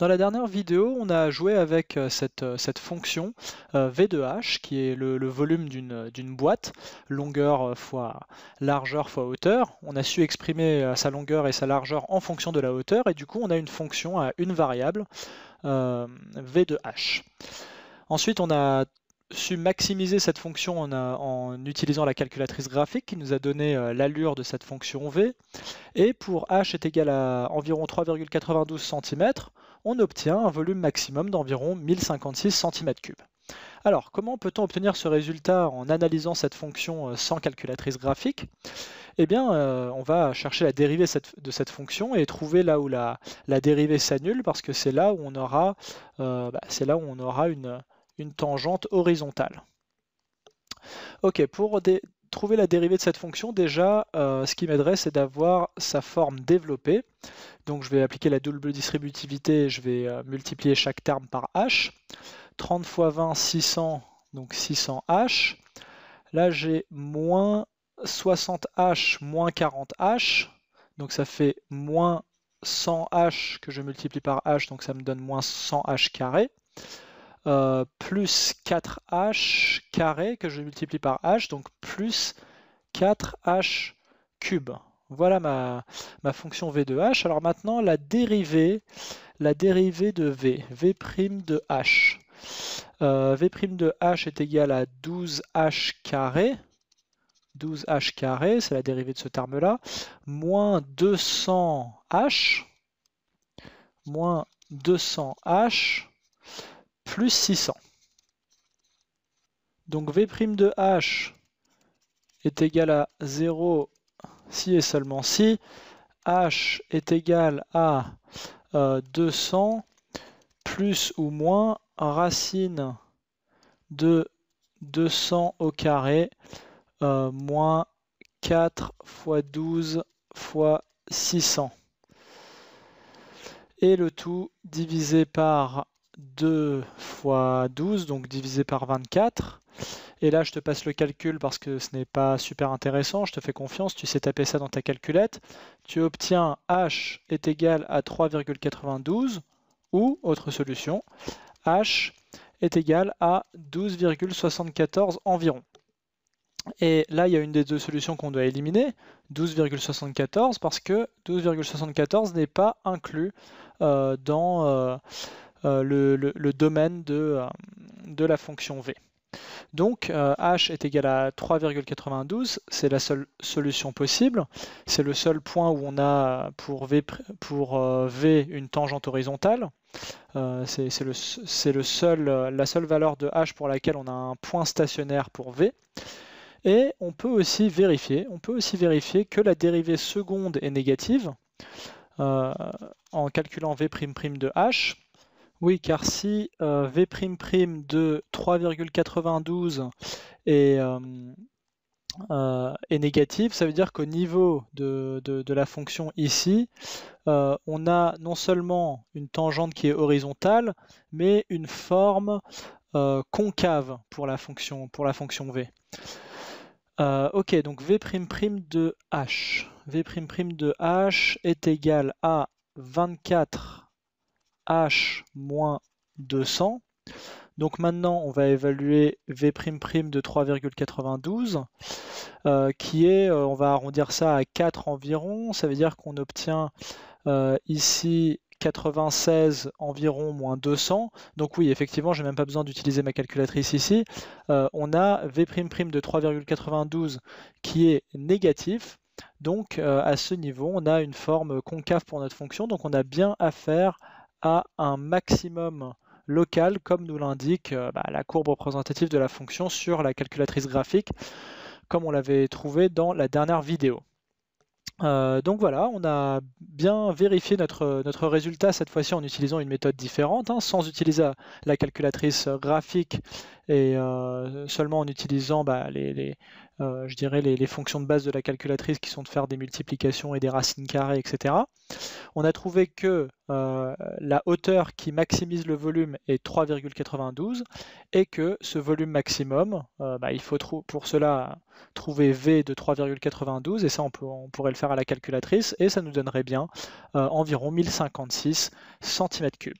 Dans la dernière vidéo, on a joué avec euh, cette, euh, cette fonction euh, v de h qui est le, volume d'une boîte, longueur fois largeur fois hauteur. On a su exprimer sa longueur et sa largeur en fonction de la hauteur, et du coup on a une fonction à une variable, v de h Ensuite, on a su maximiser cette fonction en, utilisant la calculatrice graphique qui nous a donné l'allure de cette fonction V. Et pour h est égal à environ 3,92 cm, on obtient un volume maximum d'environ 1056 cm3. Alors, comment peut-on obtenir ce résultat en analysant cette fonction euh, sans calculatrice graphique Eh bien, euh, on va chercher la dérivée de cette fonction et trouver là où la, la dérivée s'annule, parce que c'est là où on aura, euh, bah, une, tangente horizontale. Ok, pour des trouver la dérivée de cette fonction, déjà, euh, ce qui m'aiderait, c'est d'avoir sa forme développée. Donc je vais appliquer la double distributivité, je vais euh, multiplier chaque terme par h. 30 fois 20, 600, donc 600h. Là, j'ai moins 60h moins 40h, donc ça fait moins 100h que je multiplie par h, donc ça me donne moins 100h carré. Euh, plus 4h carré que je multiplie par h, donc plus 4h cube. Voilà ma, ma, fonction v de h. Alors maintenant, la dérivée, la de v, v' de h. Euh, v' de h est égal à 12h carré. 12h carré, c'est la dérivée de ce terme-là, moins 200h, moins 200h plus 600. Donc V' de H est égal à 0 si et seulement si H est égal à 200 euh, plus ou moins racine de 200 au carré euh, moins 4 fois 12 fois 600. Et le tout divisé par 2 fois 12, donc divisé par 24. Et là, je te passe le calcul parce que ce n'est pas super intéressant. Je te fais confiance, tu sais taper ça dans ta calculette. Tu obtiens h est égal à 3,92 ou, autre solution, h est égal à 12,74 environ. Et là, il y a une des deux solutions qu'on doit éliminer, 12,74, parce que 12,74 n'est pas inclus euh, dans... Euh, euh, le, domaine euh, de, la fonction v. Donc euh, h est égal à 3,92, c'est la seule solution possible. C'est le seul point où on a pour v, une tangente horizontale. c'est le, seul, la seule valeur de h pour laquelle on a un point stationnaire pour v. Et on peut aussi vérifier, on peut aussi vérifier que la dérivée seconde est négative en calculant v'' de h. Oui, car si euh, V'' de 3,92 est, euh, euh, négatif, ça veut dire qu'au niveau de, la fonction ici, on a non seulement une tangente qui est horizontale, mais une forme concave pour la fonction, pour la fonction V. ok, donc V'' de H. V'' de H est égal à 24 h-200. moins Donc maintenant, on va évaluer v'' de 3,92, euh, qui est, euh, on va arrondir ça à 4 environ. Ça veut dire qu'on obtient euh, ici 96 environ moins 200. Donc oui, effectivement, j'ai même pas besoin d'utiliser ma calculatrice ici. on a v'' de 3,92 qui est négatif. Donc à ce niveau, on a une forme concave pour notre fonction. Donc on a bien affaire à à un maximum local, comme nous l'indique euh, bah, la courbe représentative de la fonction sur la calculatrice graphique, comme on l'avait trouvé dans la dernière vidéo. Euh, donc voilà, on a bien vérifier notre, notre résultat cette fois-ci en utilisant une méthode différente, hein, sans utiliser la calculatrice graphique et euh, seulement en utilisant bah, les, euh, je dirais les, fonctions de base de la calculatrice qui sont de faire des multiplications et des racines carrées, etc. On a trouvé que euh, la hauteur qui maximise le volume est 3,92 et que ce volume maximum, bah, il faut pour cela trouver V de 3,92 et ça on pourrait le faire à la calculatrice et ça nous donnerait bien Hein, euh, environ 1056 cm3.